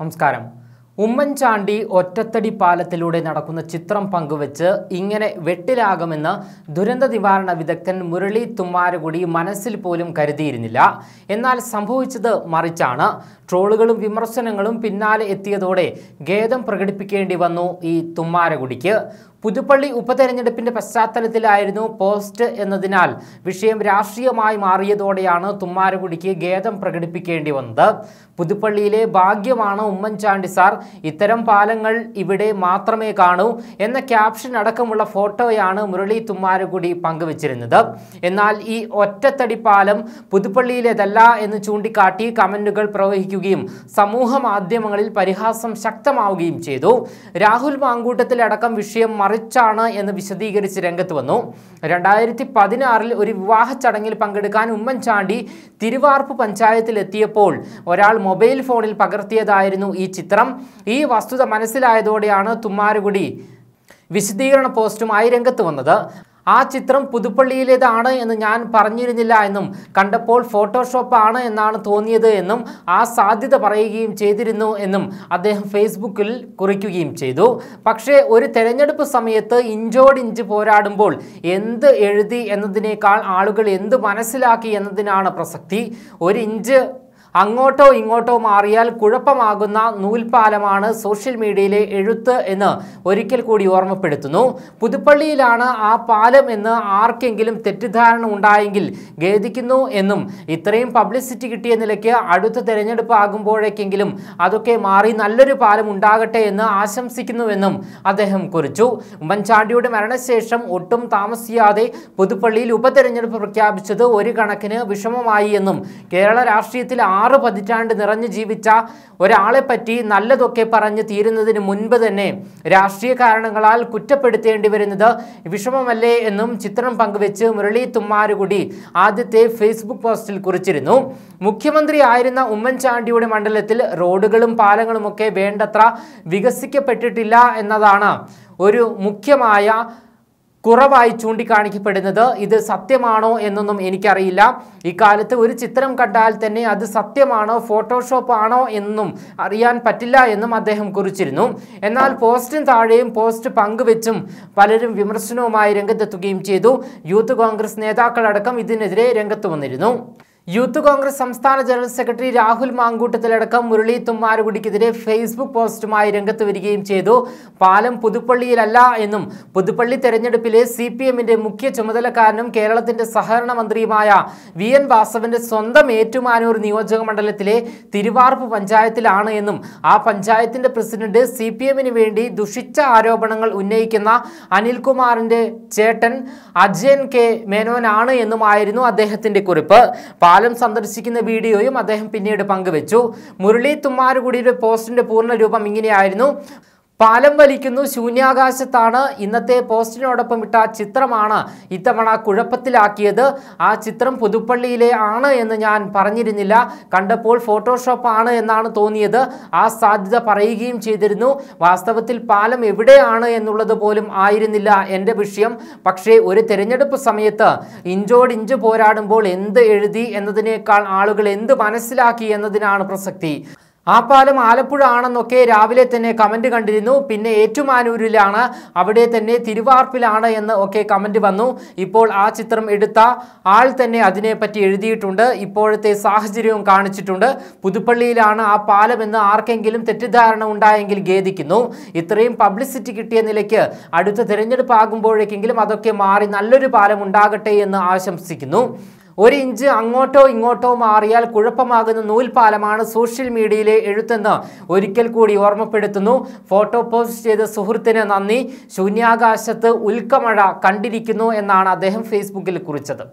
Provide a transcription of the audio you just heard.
നമസ്കാരം ഉമ്മൻചാണ്ടി ഒറ്റത്തടി പാലത്തിലൂടെ നടക്കുന്ന ചിത്രം പങ്കുവച്ച് ഇങ്ങനെ വെട്ടിലാകുമെന്ന് ദുരന്ത നിവാരണ വിദഗ്ധൻ മുരളി തുമ്മാരുകുടി മനസ്സിൽ പോലും കരുതിയിരുന്നില്ല എന്നാൽ സംഭവിച്ചത് മറിച്ചാണ് ട്രോളുകളും വിമർശനങ്ങളും പിന്നാലെ എത്തിയതോടെ ഖേദം പ്രകടിപ്പിക്കേണ്ടി വന്നു ഈ തുമ്മാരകുടിക്ക് പുതുപ്പള്ളി ഉപതെരഞ്ഞെടുപ്പിന്റെ പശ്ചാത്തലത്തിലായിരുന്നു പോസ്റ്റ് എന്നതിനാൽ വിഷയം രാഷ്ട്രീയമായി മാറിയതോടെയാണ് തുമ്മാരകുടിക്ക് ഖേദം പ്രകടിപ്പിക്കേണ്ടി വന്നത് പുതുപ്പള്ളിയിലെ ഭാഗ്യമാണ് ഉമ്മൻചാണ്ടി സാർ ഇത്തരം പാലങ്ങൾ ഇവിടെ മാത്രമേ കാണൂ എന്ന ക്യാപ്ഷൻ അടക്കമുള്ള ഫോട്ടോയാണ് മുരളി തുമ്മാരകുടി പങ്കുവച്ചിരുന്നത് എന്നാൽ ഈ ഒറ്റത്തടി പാലം പുതുപ്പള്ളിയിലേതല്ല എന്ന് ചൂണ്ടിക്കാട്ടി കമന്റുകൾ പ്രവഹിക്കുകയും സമൂഹ മാധ്യമങ്ങളിൽ പരിഹാസം ശക്തമാവുകയും ചെയ്തു രാഹുൽ മാങ്കൂട്ടത്തിലടക്കം വിഷയം മറിച്ചാണ് എന്ന് വിശദീകരിച്ച് രംഗത്ത് വന്നു രണ്ടായിരത്തി പതിനാറിൽ ഒരു വിവാഹ ചടങ്ങിൽ പങ്കെടുക്കാൻ ഉമ്മൻചാണ്ടി തിരുവാർപ്പ് പഞ്ചായത്തിലെത്തിയപ്പോൾ ഒരാൾ മൊബൈൽ ഫോണിൽ പകർത്തിയതായിരുന്നു ഈ ചിത്രം ഈ വസ്തുത മനസ്സിലായതോടെയാണ് തുമ്മാരുകുടി വിശദീകരണ പോസ്റ്റുമായി രംഗത്ത് വന്നത് ആ ചിത്രം പുതുപ്പള്ളിയിലേതാണ് എന്ന് ഞാൻ പറഞ്ഞിരുന്നില്ല എന്നും കണ്ടപ്പോൾ ഫോട്ടോഷോപ്പ് ആണ് എന്നാണ് തോന്നിയത് എന്നും ആ സാധ്യത പറയുകയും ചെയ്തിരുന്നു എന്നും അദ്ദേഹം ഫേസ്ബുക്കിൽ കുറിക്കുകയും ചെയ്തു പക്ഷേ ഒരു തെരഞ്ഞെടുപ്പ് സമയത്ത് ഇഞ്ചോടിഞ്ച് പോരാടുമ്പോൾ എന്ത് എഴുതി എന്നതിനേക്കാൾ ആളുകൾ എന്ത് മനസ്സിലാക്കി എന്നതിനാണ് പ്രസക്തി ഒരു ഇഞ്ച് അങ്ങോട്ടോ ഇങ്ങോട്ടോ മാറിയാൽ കുഴപ്പമാകുന്ന നൂൽപാലമാണ് സോഷ്യൽ മീഡിയയിലെ എഴുത്ത് എന്ന് ഒരിക്കൽ കൂടി ഓർമ്മപ്പെടുത്തുന്നു പുതുപ്പള്ളിയിലാണ് ആ പാലം എന്ന് ആർക്കെങ്കിലും തെറ്റിദ്ധാരണ ഉണ്ടായെങ്കിൽ ഖേദിക്കുന്നു എന്നും ഇത്രയും പബ്ലിസിറ്റി കിട്ടിയ നിലയ്ക്ക് അടുത്ത തെരഞ്ഞെടുപ്പ് ആകുമ്പോഴേക്കെങ്കിലും അതൊക്കെ മാറി നല്ലൊരു പാലം ഉണ്ടാകട്ടെ എന്ന് ആശംസിക്കുന്നുവെന്നും അദ്ദേഹം കുറിച്ചു ഉമ്മൻചാണ്ടിയുടെ മരണശേഷം ഒട്ടും താമസിയാതെ പുതുപ്പള്ളിയിൽ ഉപതെരഞ്ഞെടുപ്പ് പ്രഖ്യാപിച്ചത് ഒരു കണക്കിന് വിഷമമായി എന്നും കേരള രാഷ്ട്രീയത്തിൽ ആറ് പതിറ്റാണ്ട് നിറഞ്ഞു ജീവിച്ച ഒരാളെ പറ്റി നല്ലതൊക്കെ പറഞ്ഞ് തീരുന്നതിന് മുൻപ് തന്നെ രാഷ്ട്രീയ കാരണങ്ങളാൽ കുറ്റപ്പെടുത്തേണ്ടി വരുന്നത് വിഷമമല്ലേ എന്നും ചിത്രം പങ്കുവെച്ച് മുരളി തുമ്മാരുകുടി ആദ്യത്തെ ഫേസ്ബുക്ക് പോസ്റ്റിൽ കുറിച്ചിരുന്നു മുഖ്യമന്ത്രി ആയിരുന്ന ഉമ്മൻചാണ്ടിയുടെ മണ്ഡലത്തിൽ റോഡുകളും പാലങ്ങളുമൊക്കെ വേണ്ടത്ര വികസിക്കപ്പെട്ടിട്ടില്ല എന്നതാണ് ഒരു മുഖ്യമായ കുറവായി ചൂണ്ടിക്കാണിക്കപ്പെടുന്നത് ഇത് സത്യമാണോ എന്നൊന്നും എനിക്കറിയില്ല ഇക്കാലത്ത് ഒരു ചിത്രം കണ്ടാൽ തന്നെ അത് സത്യമാണോ ഫോട്ടോഷോപ്പ് ആണോ എന്നും അറിയാൻ പറ്റില്ല എന്നും അദ്ദേഹം കുറിച്ചിരുന്നു എന്നാൽ പോസ്റ്റിന് താഴെയും പോസ്റ്റ് പങ്കുവെച്ചും പലരും വിമർശനവുമായി രംഗത്തെത്തുകയും ചെയ്തു യൂത്ത് കോൺഗ്രസ് നേതാക്കളടക്കം ഇതിനെതിരെ രംഗത്ത് വന്നിരുന്നു യൂത്ത് കോൺഗ്രസ് സംസ്ഥാന ജനറൽ സെക്രട്ടറി രാഹുൽ മാങ്കൂട്ടത്തിലടക്കം മുരളി തുമ്മാരുകുടിക്കെതിരെ ഫേസ്ബുക്ക് പോസ്റ്റുമായി രംഗത്ത് വരികയും ചെയ്തു പാലം പുതുപ്പള്ളിയിലല്ല എന്നും പുതുപ്പള്ളി തെരഞ്ഞെടുപ്പിലെ സി പി എമ്മിന്റെ മുഖ്യ ചുമതലക്കാരനും കേരളത്തിന്റെ സഹകരണ മന്ത്രിയുമായ വി എൻ വാസവന്റെ സ്വന്തം ഏറ്റുമാനൂർ നിയോജക മണ്ഡലത്തിലെ തിരുവാർപ്പ് പഞ്ചായത്തിലാണ് എന്നും ആ പഞ്ചായത്തിന്റെ പ്രസിഡന്റ് സി പി എമ്മിന് വേണ്ടി ദുഷിച്ച ആരോപണങ്ങൾ ഉന്നയിക്കുന്ന അനിൽകുമാറിന്റെ ചേട്ടൻ അജയൻ കെ മേനോനാണ് എന്നുമായിരുന്നു അദ്ദേഹത്തിന്റെ കുറിപ്പ് പാലം സന്ദർശിക്കുന്ന വീഡിയോയും അദ്ദേഹം പിന്നീട് പങ്കുവച്ചു മുരളി തുമ്മാരുകുടിയുടെ പോസ്റ്റിന്റെ പൂർണ്ണ രൂപം ഇങ്ങനെയായിരുന്നു പാലം വലിക്കുന്നു ശൂന്യാകാശത്താണ് ഇന്നത്തെ പോസ്റ്റിനോടൊപ്പം ഇട്ട ചിത്രമാണ് ഇത്തവണ കുഴപ്പത്തിലാക്കിയത് ആ ചിത്രം പുതുപ്പള്ളിയിലെ ആണ് എന്ന് ഞാൻ പറഞ്ഞിരുന്നില്ല കണ്ടപ്പോൾ ഫോട്ടോഷോപ്പ് ആണ് എന്നാണ് തോന്നിയത് ആ സാധ്യത പറയുകയും ചെയ്തിരുന്നു വാസ്തവത്തിൽ പാലം എവിടെയാണ് എന്നുള്ളത് പോലും ആയിരുന്നില്ല എൻ്റെ വിഷയം പക്ഷേ ഒരു തിരഞ്ഞെടുപ്പ് സമയത്ത് ഇഞ്ചോടിഞ്ച് പോരാടുമ്പോൾ എന്ത് എഴുതി എന്നതിനേക്കാൾ ആളുകൾ എന്ത് മനസ്സിലാക്കി എന്നതിനാണ് പ്രസക്തി ആ പാലം ആലപ്പുഴ ആണെന്നൊക്കെ രാവിലെ തന്നെ കമന്റ് കണ്ടിരുന്നു പിന്നെ ഏറ്റുമാനൂരിലാണ് അവിടെ തന്നെ തിരുവാർപ്പിലാണ് എന്ന് ഒക്കെ കമന്റ് വന്നു ഇപ്പോൾ ആ ചിത്രം എടുത്ത ആൾ തന്നെ അതിനെപ്പറ്റി എഴുതിയിട്ടുണ്ട് ഇപ്പോഴത്തെ സാഹചര്യവും കാണിച്ചിട്ടുണ്ട് പുതുപ്പള്ളിയിലാണ് ആ പാലം എന്ന് ആർക്കെങ്കിലും തെറ്റിദ്ധാരണ ഉണ്ടായെങ്കിൽ ഖേദിക്കുന്നു ഇത്രയും പബ്ലിസിറ്റി കിട്ടിയ നിലയ്ക്ക് അടുത്ത തിരഞ്ഞെടുപ്പ് ആകുമ്പോഴേക്കെങ്കിലും അതൊക്കെ മാറി നല്ലൊരു പാലം ഉണ്ടാകട്ടെ എന്ന് ആശംസിക്കുന്നു ഒരു ഇഞ്ച് അങ്ങോട്ടോ ഇങ്ങോട്ടോ മാറിയാൽ കുഴപ്പമാകുന്ന നൂൽപാലമാണ് സോഷ്യൽ മീഡിയയിലെ എഴുത്തെന്ന് ഒരിക്കൽ കൂടി ഓർമ്മപ്പെടുത്തുന്നു ഫോട്ടോ പോസ്റ്റ് ചെയ്ത സുഹൃത്തിന് നന്ദി ശൂന്യാകാശത്ത് ഉൽക്കമഴ കണ്ടിരിക്കുന്നു എന്നാണ് അദ്ദേഹം ഫേസ്ബുക്കിൽ കുറിച്ചത്